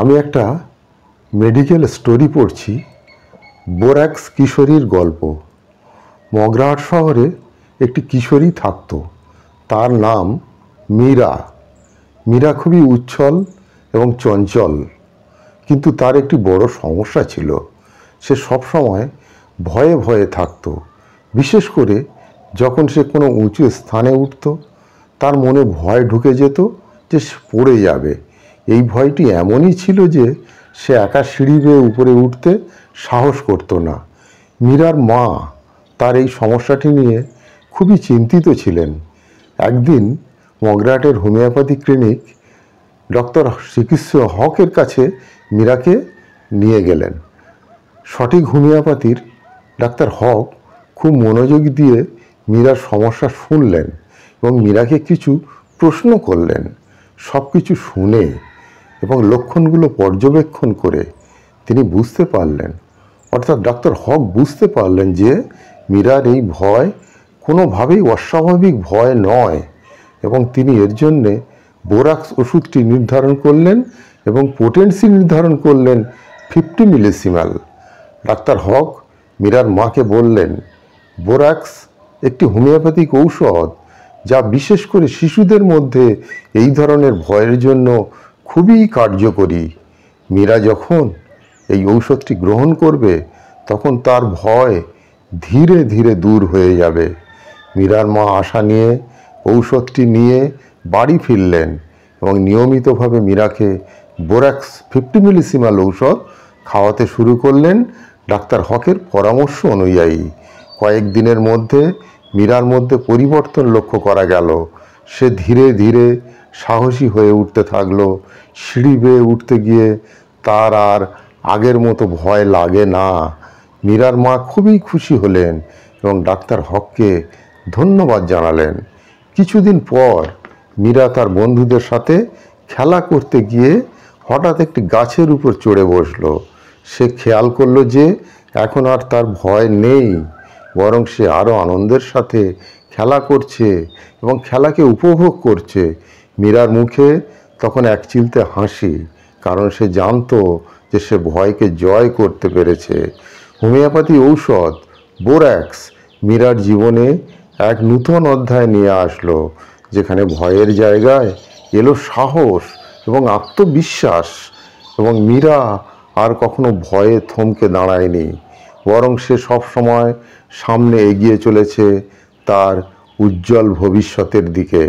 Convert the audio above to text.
আমি একটা medical story পড়ছি বোরাক্স কিশোরীর গল্প মগরাহাট শহরে একটি কিশোরী থাকত তার নাম মীরা মীরা খুবই উচ্ছল এবং চঞ্চল কিন্তু তার একটি বড় সমস্যা ছিল সে সবসময় ভয়ে ভয়ে থাকত বিশেষ করে যখন সে কোনো উঁচু স্থানে উঠত তার মনে ভয় ঢুকে যেত যে পড়ে যাবে এই ভয়টি এমনই ছিল যে সে একা সিঁড়ি বেয়ে উপরে উঠতে সাহস করত না মীরার মা তার এই সমস্যাটি নিয়ে খুবই চিন্তিত ছিলেন একদিন মগরাটের হোমিওপ্যাথি ক্লিনিক ডক্টর শ্রীকৃষ্ণ হকের কাছে মীরাকে নিয়ে গেলেন সঠিক হোমিওপ্যাথির ডাক্তার হক খুব মনোযোগ দিয়ে মীরার সমস্যা শুনলেন এবং মীরাকে কিছু প্রশ্ন করলেন সব কিছু শুনে এবং লক্ষণগুলো পর্যবেক্ষণ করে তিনি বুঝতে পারলেন অর্থাৎ ডাক্তার হক বুঝতে পারলেন যে মীরার এই ভয় কোনোভাবেই অস্বাভাবিক ভয় নয় এবং তিনি এর জন্যে বোরাক্স ওষুধটি নির্ধারণ করলেন এবং পোটেন্সি নির্ধারণ করলেন ফিফটি মিলিসিমাল ডাক্তার হক মীরার মাকে বললেন বোরাক্স একটি হোমিওপ্যাথিক ঔষধ যা বিশেষ করে শিশুদের মধ্যে এই ধরনের ভয়ের জন্য খুবই কার্যকরী মীরা যখন এই ঔষধটি গ্রহণ করবে তখন তার ভয় ধীরে ধীরে দূর হয়ে যাবে মীরার মা আশা নিয়ে ঔষধটি নিয়ে বাড়ি ফিরলেন এবং নিয়মিতভাবে মীরাকে বোরাক্স ফিফটি মিলিসিমাল ঔষধ খাওয়াতে শুরু করলেন ডাক্তার হকের পরামর্শ অনুযায়ী কয়েকদিনের মধ্যে মীরার মধ্যে পরিবর্তন লক্ষ্য করা গেল সে ধীরে ধীরে সাহসী হয়ে উঠতে থাকলো সিঁড়ি বেয়ে উঠতে গিয়ে তার আর আগের মতো ভয় লাগে না মীরার মা খুবই খুশি হলেন এবং ডাক্তার হককে ধন্যবাদ জানালেন কিছুদিন পর মীরা তার বন্ধুদের সাথে খেলা করতে গিয়ে হঠাৎ একটি গাছের উপর চড়ে বসল সে খেয়াল করলো যে এখন আর তার ভয় নেই বরং সে আরও আনন্দের সাথে খেলা করছে এবং খেলাকে উপভোগ করছে মীরার মুখে তখন এক চিলতে হাসি কারণ সে জানতো যে সে ভয়কে জয় করতে পেরেছে হোমিওপ্যাথি ঔষধ বোর্যাক্স মীরার জীবনে এক নূতন অধ্যায় নিয়ে আসলো যেখানে ভয়ের জায়গায় এলো সাহস এবং আত্মবিশ্বাস এবং মীরা আর কখনো ভয়ে থমকে দাঁড়ায়নি বরং সে সবসময় সামনে এগিয়ে চলেছে তার উজ্জ্বল ভবিষ্যতের দিকে